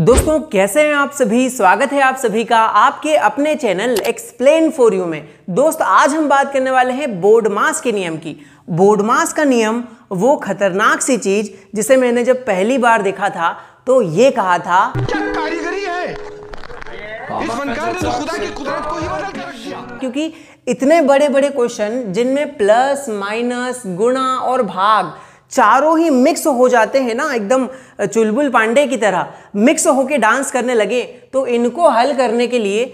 दोस्तों कैसे हैं आप सभी स्वागत है आप सभी का आपके अपने चैनल एक्सप्लेन फॉर यू में दोस्त आज हम बात करने वाले हैं बोर्ड मास के नियम की बोर्ड मास का नियम वो खतरनाक सी चीज जिसे मैंने जब पहली बार देखा था तो ये कहा था क्या कारीगरी है इस फनकार ने तो खुदा की कुदरत को ही बदल दिया क्योंकि इतने बड़े बड़े क्वेश्चन जिनमें प्लस माइनस गुणा और भाग चारों ही मिक्स हो जाते हैं ना एकदम चुलबुल पांडे की तरह मिक्स होके डांस करने लगे तो इनको हल करने के लिए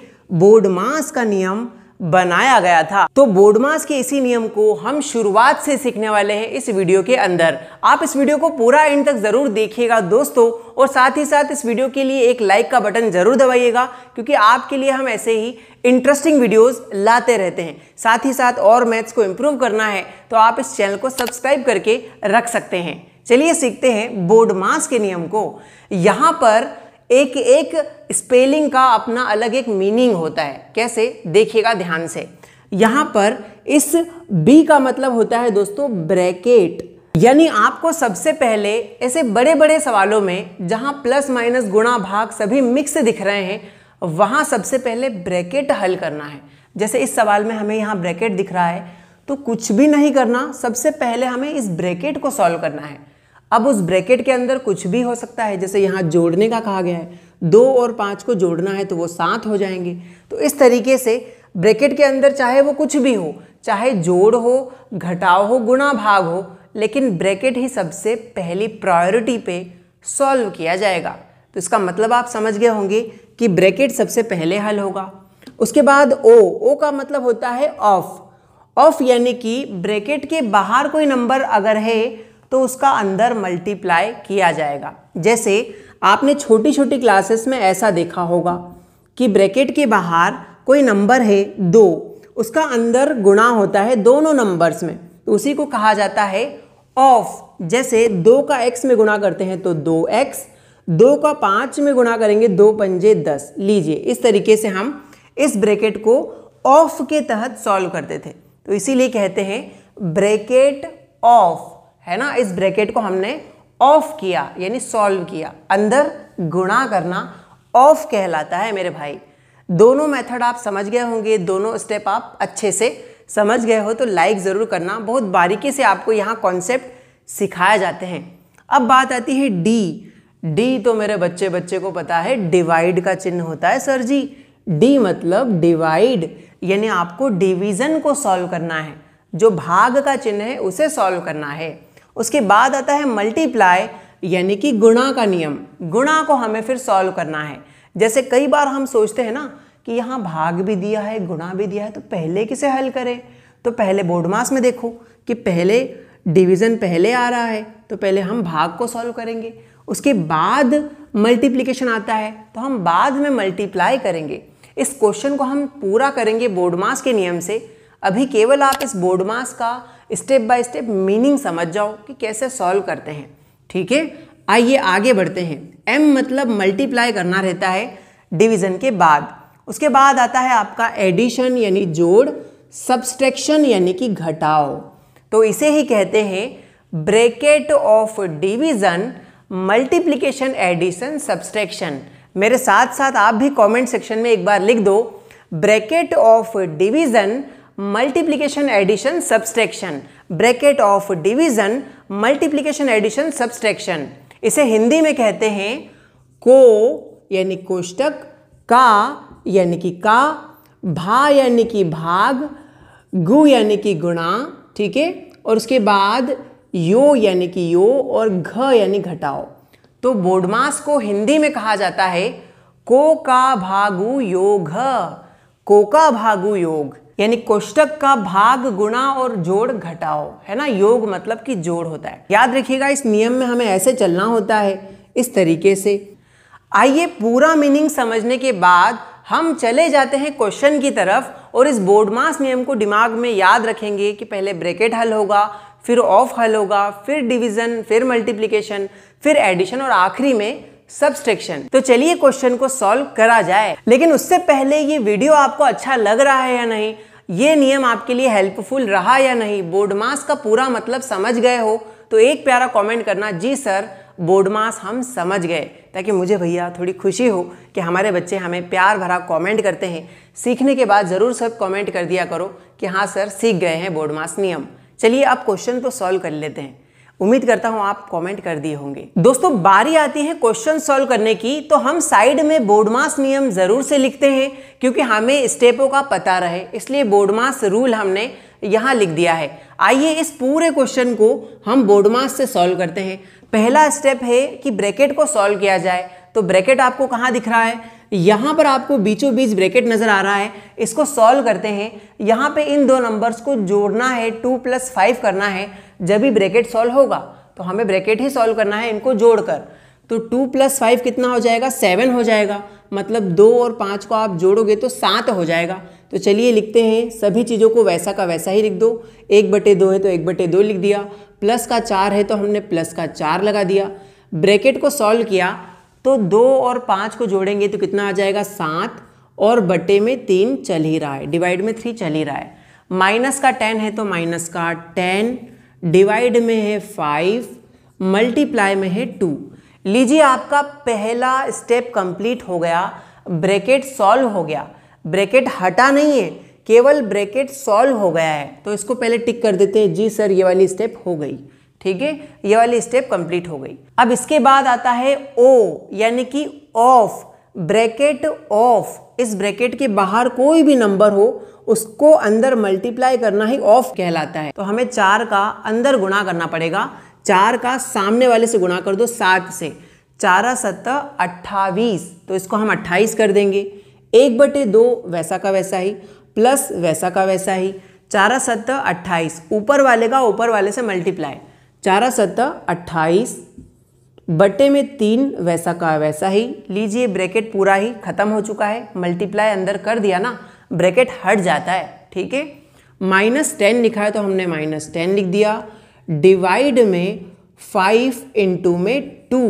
बोडमास का नियम बनाया गया था तो बोडमास के इसी नियम को हम शुरुआत से सीखने वाले हैं इस वीडियो के अंदर आप इस वीडियो को पूरा एंड तक ज़रूर देखिएगा दोस्तों और साथ ही साथ इस वीडियो के लिए एक लाइक का बटन ज़रूर दबाइएगा क्योंकि आपके लिए हम ऐसे ही इंटरेस्टिंग वीडियोस लाते रहते हैं साथ ही साथ और मैथ्स को इम्प्रूव करना है तो आप इस चैनल को सब्सक्राइब करके रख सकते हैं चलिए सीखते हैं बोडमास के नियम को यहाँ पर एक एक स्पेलिंग का अपना अलग एक मीनिंग होता है कैसे देखिएगा ध्यान से यहाँ पर इस बी का मतलब होता है दोस्तों ब्रैकेट यानी आपको सबसे पहले ऐसे बड़े बड़े सवालों में जहां प्लस माइनस गुणा भाग सभी मिक्स दिख रहे हैं वहाँ सबसे पहले ब्रैकेट हल करना है जैसे इस सवाल में हमें यहाँ ब्रैकेट दिख रहा है तो कुछ भी नहीं करना सबसे पहले हमें इस ब्रैकेट को सॉल्व करना है अब उस ब्रैकेट के अंदर कुछ भी हो सकता है जैसे यहाँ जोड़ने का कहा गया है दो और पाँच को जोड़ना है तो वो सात हो जाएंगे तो इस तरीके से ब्रैकेट के अंदर चाहे वो कुछ भी हो चाहे जोड़ हो घटाव हो गुणा भाग हो लेकिन ब्रैकेट ही सबसे पहली प्रायोरिटी पे सॉल्व किया जाएगा तो इसका मतलब आप समझ गए होंगे कि ब्रैकेट सबसे पहले हल होगा उसके बाद ओ ओ का मतलब होता है ऑफ ऑफ यानी कि ब्रैकेट के बाहर कोई नंबर अगर है तो उसका अंदर मल्टीप्लाई किया जाएगा जैसे आपने छोटी छोटी क्लासेस में ऐसा देखा होगा कि ब्रैकेट के बाहर कोई नंबर है दो उसका अंदर गुणा होता है दोनों नंबर्स में तो उसी को कहा जाता है ऑफ जैसे दो का एक्स में गुणा करते हैं तो दो एक्स दो का पाँच में गुणा करेंगे दो पंजे दस लीजिए इस तरीके से हम इस ब्रैकेट को ऑफ के तहत सॉल्व करते थे तो इसीलिए कहते हैं ब्रैकेट ऑफ है ना इस ब्रैकेट को हमने ऑफ किया यानी सॉल्व किया अंदर गुणा करना ऑफ कहलाता है मेरे भाई दोनों मेथड आप समझ गए होंगे दोनों स्टेप आप अच्छे से समझ गए हो तो लाइक ज़रूर करना बहुत बारीकी से आपको यहाँ कॉन्सेप्ट सिखाए जाते हैं अब बात आती है डी डी तो मेरे बच्चे बच्चे को पता है डिवाइड का चिन्ह होता है सर जी डी मतलब डिवाइड यानी आपको डिवीज़न को सॉल्व करना है जो भाग का चिन्ह है उसे सॉल्व करना है उसके बाद आता है मल्टीप्लाई यानी कि गुणा का नियम गुणा को हमें फिर सॉल्व करना है जैसे कई बार हम सोचते हैं ना कि यहाँ भाग भी दिया है गुणा भी दिया है तो पहले किसे हल करें तो पहले बोर्ड मास में देखो कि पहले डिवीज़न पहले आ रहा है तो पहले हम भाग को सॉल्व करेंगे उसके बाद मल्टीप्लीकेशन आता है तो हम बाद में मल्टीप्लाई करेंगे इस क्वेश्चन को हम पूरा करेंगे बोर्ड मास के नियम से अभी केवल आप इस बोर्ड मास का स्टेप बाय स्टेप मीनिंग समझ जाओ कि कैसे सॉल्व करते हैं ठीक है आइए आगे बढ़ते हैं एम मतलब मल्टीप्लाई करना रहता है डिवीजन के बाद उसके बाद आता है आपका एडिशन यानी जोड़ सब्सट्रैक्शन यानी कि घटाओ तो इसे ही कहते हैं bracket of division multiplication addition subtraction मेरे साथ साथ आप भी कमेंट सेक्शन में एक बार लिख दो bracket of division multiplication addition subtraction bracket of division multiplication addition subtraction इसे हिंदी में कहते हैं को यानी कोष्टक का यानी कि का भा यानी कि भाग गु यानी कि गुणा ठीक है और उसके बाद यो यानी कि यो और घ यानी घटाओ तो बोडमास को हिंदी में कहा जाता है को का भागु योग को का भागु योग यानी कोष्टक का भाग गुणा और जोड़ घटाओ है ना योग मतलब कि जोड़ होता है याद रखिएगा इस नियम में हमें ऐसे चलना होता है इस तरीके से आइए पूरा मीनिंग समझने के बाद हम चले जाते हैं क्वेश्चन की तरफ और इस बोर्ड मास नियम को दिमाग में याद रखेंगे कि पहले ब्रेकेट हल होगा फिर ऑफ हल होगा फिर डिवीज़न फिर मल्टीप्लिकेशन फिर एडिशन और आखिरी में सबस्ट्रेक्शन तो चलिए क्वेश्चन को सॉल्व करा जाए लेकिन उससे पहले ये वीडियो आपको अच्छा लग रहा है या नहीं ये नियम आपके लिए हेल्पफुल रहा या नहीं मास का पूरा मतलब समझ गए हो तो एक प्यारा कमेंट करना जी सर मास हम समझ गए ताकि मुझे भैया थोड़ी खुशी हो कि हमारे बच्चे हमें प्यार भरा कमेंट करते हैं सीखने के बाद ज़रूर सब कमेंट कर दिया करो कि हाँ सर सीख गए हैं बोर्डमास नियम चलिए अब क्वेश्चन को सॉल्व कर लेते हैं उम्मीद करता हूँ आप कमेंट कर दिए होंगे दोस्तों बारी आती है क्वेश्चन सॉल्व करने की तो हम साइड में बोर्डमास नियम ज़रूर से लिखते हैं क्योंकि हमें स्टेपों का पता रहे इसलिए बोर्डमास रूल हमने यहाँ लिख दिया है आइए इस पूरे क्वेश्चन को हम बोर्डमास से सॉल्व करते हैं पहला स्टेप है कि ब्रैकेट को सॉल्व किया जाए तो ब्रैकेट आपको कहाँ दिख रहा है यहाँ पर आपको बीचों बीच ब्रैकेट नज़र आ रहा है इसको सॉल्व करते हैं यहाँ पे इन दो नंबर्स को जोड़ना है टू प्लस फाइव करना है जब भी ब्रैकेट सॉल्व होगा तो हमें ब्रैकेट ही सॉल्व करना है इनको जोड़कर तो टू प्लस फाइव कितना हो जाएगा सेवन हो जाएगा मतलब दो और पाँच को आप जोड़ोगे तो सात हो जाएगा तो चलिए लिखते हैं सभी चीज़ों को वैसा का वैसा ही लिख दो एक बटे दो है तो एक बटे दो लिख दिया प्लस का चार है तो हमने प्लस का चार लगा दिया ब्रैकेट को सॉल्व किया तो दो और पाँच को जोड़ेंगे तो कितना आ जाएगा सात और बटे में तीन चल ही रहा है डिवाइड में थ्री चल ही रहा है माइनस का टेन है तो माइनस का टेन डिवाइड में है फाइव मल्टीप्लाई में है टू लीजिए आपका पहला स्टेप कंप्लीट हो गया ब्रैकेट सॉल्व हो गया ब्रैकेट हटा नहीं है केवल ब्रैकेट सॉल्व हो गया है तो इसको पहले टिक कर देते हैं जी सर ये वाली स्टेप हो गई ठीक है ये वाली स्टेप कंप्लीट हो गई अब इसके बाद आता है ओ यानी कि ऑफ ब्रैकेट ऑफ इस ब्रैकेट के बाहर कोई भी नंबर हो उसको अंदर मल्टीप्लाई करना ही ऑफ कहलाता है तो हमें चार का अंदर गुणा करना पड़ेगा चार का सामने वाले से गुणा कर दो सात से चारा सत्तर अट्ठाईस तो इसको हम अट्ठाईस कर देंगे एक बटे दो वैसा का वैसा ही प्लस वैसा का वैसा ही चारा सत्तर अट्ठाईस ऊपर वाले का ऊपर वाले से मल्टीप्लाई चारा सत्तर अट्ठाईस बटे में तीन वैसा का वैसा ही लीजिए ब्रैकेट पूरा ही खत्म हो चुका है मल्टीप्लाई अंदर कर दिया ना ब्रैकेट हट जाता है ठीक है माइनस टेन लिखा है तो हमने माइनस टेन लिख दिया डिवाइड में फाइव इंटू में टू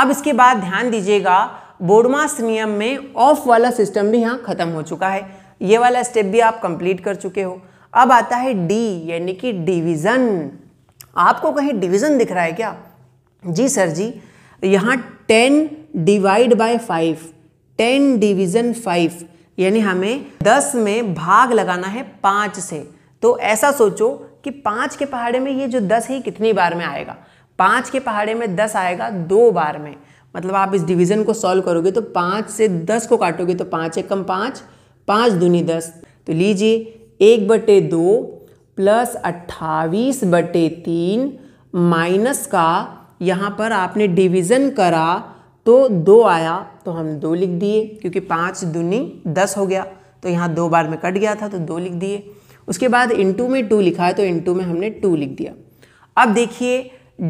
अब इसके बाद ध्यान दीजिएगा बोर्डमास नियम में ऑफ वाला सिस्टम भी यहाँ ख़त्म हो चुका है ये वाला स्टेप भी आप कंप्लीट कर चुके हो अब आता है डी यानी कि डिविजन आपको कहीं डिविजन दिख रहा है क्या जी सर जी यहाँ ten divide by five ten division five यानी हमें दस में भाग लगाना है पाँच से तो ऐसा सोचो कि पाँच के पहाड़े में ये जो दस है कितनी बार में आएगा पाँच के पहाड़े में दस आएगा दो बार में मतलब आप इस डिवीज़न को सॉल्व करोगे तो पाँच से दस को काटोगे तो पाँच एक कम पाँच पाँच दूनी दस तो लीजिए एक बटे दो प्लस अट्ठाईस बटे तीन माइनस का यहाँ पर आपने डिवीज़न करा तो दो आया तो हम दो लिख दिए क्योंकि पाँच दूनी दस हो गया तो यहाँ दो बार में कट गया था तो दो लिख दिए उसके बाद इंटू में टू लिखा है तो इंटू में हमने टू लिख दिया अब देखिए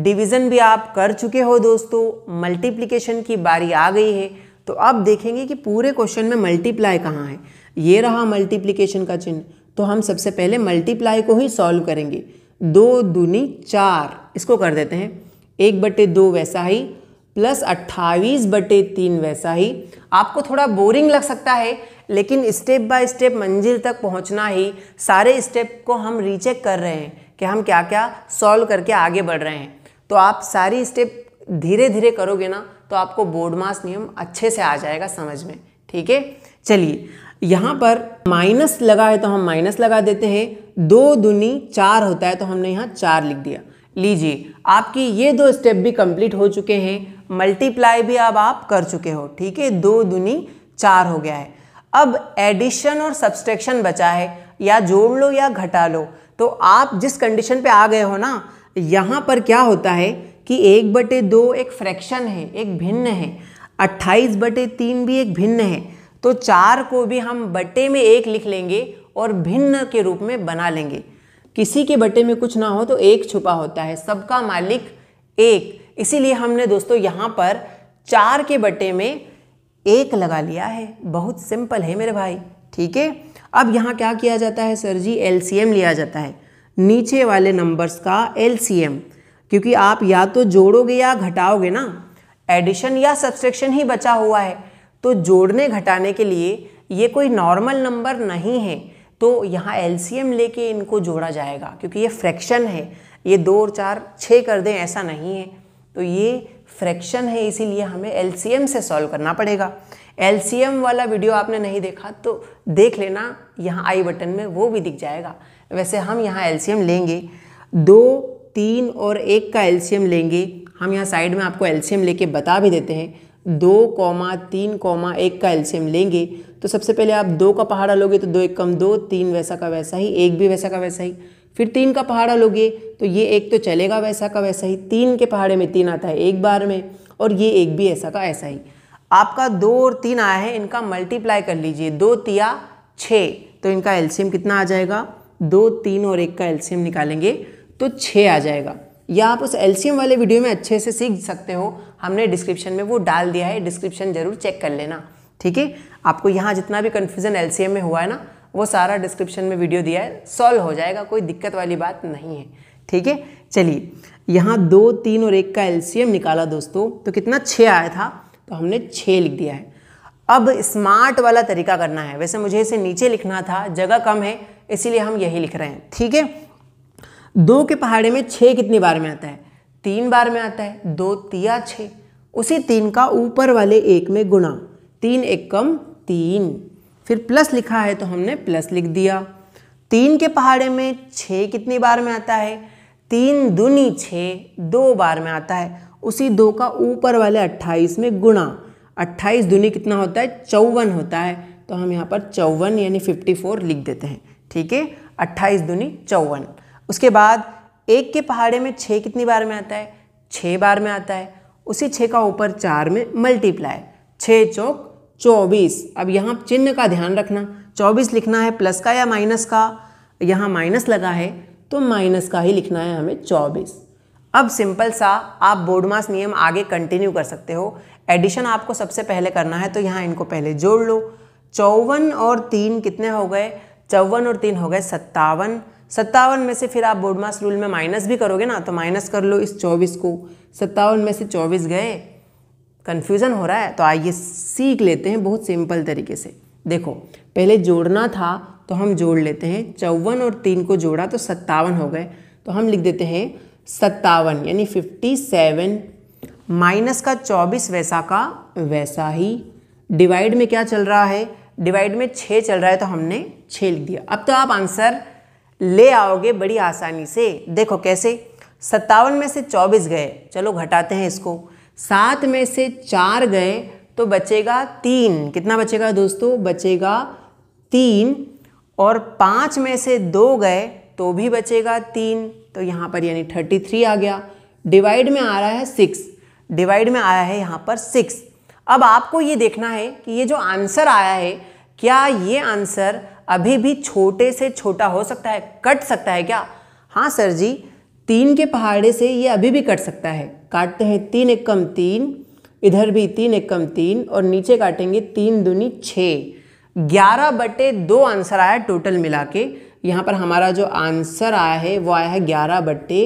डिवीज़न भी आप कर चुके हो दोस्तों मल्टीप्लिकेशन की बारी आ गई है तो अब देखेंगे कि पूरे क्वेश्चन में मल्टीप्लाई कहाँ है ये रहा मल्टीप्लिकेशन का चिन्ह तो हम सबसे पहले मल्टीप्लाई को ही सॉल्व करेंगे दो दूनी चार इसको कर देते हैं एक बटे दो वैसा ही प्लस अट्ठाईस बटे तीन वैसा ही आपको थोड़ा बोरिंग लग सकता है लेकिन स्टेप बाय स्टेप मंजिल तक पहुंचना ही सारे स्टेप को हम रीचेक कर रहे हैं कि हम क्या क्या सॉल्व करके आगे बढ़ रहे हैं तो आप सारी स्टेप धीरे धीरे करोगे ना तो आपको बोर्ड मास नियम अच्छे से आ जाएगा समझ में ठीक है चलिए यहाँ पर माइनस लगा है तो हम माइनस लगा देते हैं दो दुनी चार होता है तो हमने यहाँ चार लिख दिया लीजिए आपकी ये दो स्टेप भी कंप्लीट हो चुके हैं मल्टीप्लाई भी अब आप कर चुके हो ठीक है दो दुनी चार हो गया है अब एडिशन और सब्सट्रैक्शन बचा है या जोड़ लो या घटा लो तो आप जिस कंडीशन पे आ गए हो ना यहाँ पर क्या होता है कि एक बटे दो एक फ्रैक्शन है एक भिन्न है अट्ठाईस बटे तीन भी एक भिन्न है तो चार को भी हम बटे में एक लिख लेंगे और भिन्न के रूप में बना लेंगे किसी के बटे में कुछ ना हो तो एक छुपा होता है सबका मालिक एक इसीलिए हमने दोस्तों यहाँ पर चार के बटे में एक लगा लिया है बहुत सिंपल है मेरे भाई ठीक है अब यहाँ क्या किया जाता है सर जी एल लिया जाता है नीचे वाले नंबर्स का एल क्योंकि आप या तो जोड़ोगे या घटाओगे ना एडिशन या सब्सट्रेक्शन ही बचा हुआ है तो जोड़ने घटाने के लिए ये कोई नॉर्मल नंबर नहीं है तो यहाँ एल लेके इनको जोड़ा जाएगा क्योंकि ये फ्रैक्शन है ये दो और चार छः कर दें ऐसा नहीं है तो ये फ्रैक्शन है इसीलिए हमें एलसीएम से सॉल्व करना पड़ेगा एलसीएम वाला वीडियो आपने नहीं देखा तो देख लेना यहाँ आई बटन में वो भी दिख जाएगा वैसे हम यहाँ एलसीएम लेंगे दो तीन और एक का एल लेंगे हम यहाँ साइड में आपको एल लेके बता भी देते हैं दो कौमा तीन कौमा एक का एल्शियम लेंगे तो सबसे पहले आप दो का पहाड़ा लोगे तो दो एक कम दो तीन वैसा का वैसा ही एक भी वैसा का वैसा ही फिर तीन का पहाड़ा लोगे तो ये एक तो चलेगा वैसा का वैसा ही तीन के पहाड़े में तीन आता है एक बार में और ये एक भी ऐसा का ऐसा ही आपका दो और तीन आया है इनका मल्टीप्लाई कर लीजिए दो तिया छः तो इनका एल्शियम कितना आ जाएगा दो तीन और एक का एल्शियम निकालेंगे तो छः आ जाएगा या आप उस एल्शियम वाले वीडियो में अच्छे से सीख सकते हो हमने डिस्क्रिप्शन में वो डाल दिया है डिस्क्रिप्शन ज़रूर चेक कर लेना ठीक है आपको यहाँ जितना भी कन्फ्यूज़न एल में हुआ है ना वो सारा डिस्क्रिप्शन में वीडियो दिया है सॉल्व हो जाएगा कोई दिक्कत वाली बात नहीं है ठीक है चलिए यहाँ दो तीन और एक का एल निकाला दोस्तों तो कितना छः आया था तो हमने छः लिख दिया है अब स्मार्ट वाला तरीका करना है वैसे मुझे इसे नीचे लिखना था जगह कम है इसीलिए हम यही लिख रहे हैं ठीक है दो के पहाड़े में छः कितनी बार में आता है तीन बार में आता है दो तिया छः उसी तीन का ऊपर वाले एक में गुणा तीन एक कम तीन फिर प्लस लिखा है तो हमने प्लस लिख दिया तीन के पहाड़े में छः कितनी बार में आता है तीन दूनी छः दो बार में आता है उसी दो का ऊपर वाले अट्ठाईस में गुणा अट्ठाईस दूनी कितना होता है चौवन होता है तो हम यहाँ पर चौवन यानी फिफ्टी फोर लिख देते हैं ठीक है अट्ठाईस दूनी चौवन उसके बाद एक के पहाड़े में छः कितनी बार में आता है छः बार में आता है उसी छः का ऊपर चार में मल्टीप्लाई छः चौक चौबीस अब यहाँ चिन्ह का ध्यान रखना चौबीस लिखना है प्लस का या माइनस का यहाँ माइनस लगा है तो माइनस का ही लिखना है हमें चौबीस अब सिंपल सा आप बोर्ड मास नियम आगे कंटिन्यू कर सकते हो एडिशन आपको सबसे पहले करना है तो यहाँ इनको पहले जोड़ लो चौवन और तीन कितने हो गए चौवन और तीन हो गए सत्तावन सत्तावन में से फिर आप बोर्ड मास रूल में माइनस भी करोगे ना तो माइनस कर लो इस चौबीस को सत्तावन में से चौबीस गए कन्फ्यूज़न हो रहा है तो आइए सीख लेते हैं बहुत सिंपल तरीके से देखो पहले जोड़ना था तो हम जोड़ लेते हैं चौवन और तीन को जोड़ा तो सत्तावन हो गए तो हम लिख देते हैं सत्तावन यानी फिफ्टी सेवन माइनस का चौबीस वैसा का वैसा ही डिवाइड में क्या चल रहा है डिवाइड में छः चल रहा है तो हमने छः लिख दिया अब तो आप आंसर ले आओगे बड़ी आसानी से देखो कैसे सत्तावन में से चौबीस गए चलो घटाते हैं इसको सात में से चार गए तो बचेगा तीन कितना बचेगा दोस्तों बचेगा तीन और पाँच में से दो गए तो भी बचेगा तीन तो यहाँ पर यानी थर्टी थ्री आ गया डिवाइड में आ रहा है सिक्स डिवाइड में आया है यहाँ पर सिक्स अब आपको ये देखना है कि ये जो आंसर आया है क्या ये आंसर अभी भी छोटे से छोटा हो सकता है कट सकता है क्या हाँ सर जी तीन के पहाड़े से ये अभी भी कट सकता है काटते हैं तीन एक कम तीन इधर भी तीन एक कम तीन और नीचे काटेंगे तीन दूनी छः ग्यारह बटे दो आंसर आया टोटल मिला के यहाँ पर हमारा जो आंसर आया है वो आया है ग्यारह बट्टे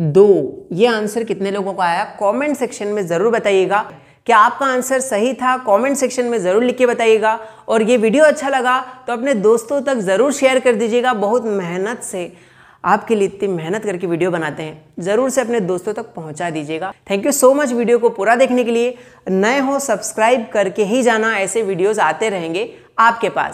दो ये आंसर कितने लोगों का आया कमेंट सेक्शन में ज़रूर बताइएगा क्या आपका आंसर सही था कमेंट सेक्शन में ज़रूर लिख के बताइएगा और ये वीडियो अच्छा लगा तो अपने दोस्तों तक ज़रूर शेयर कर दीजिएगा बहुत मेहनत से आपके लिए इतनी मेहनत करके वीडियो बनाते हैं ज़रूर से अपने दोस्तों तक पहुंचा दीजिएगा thank you so much video को पूरा देखने के लिए नए हो सब्सक्राइब करके ही जाना ऐसे वीडियोज़ आते रहेंगे आपके पास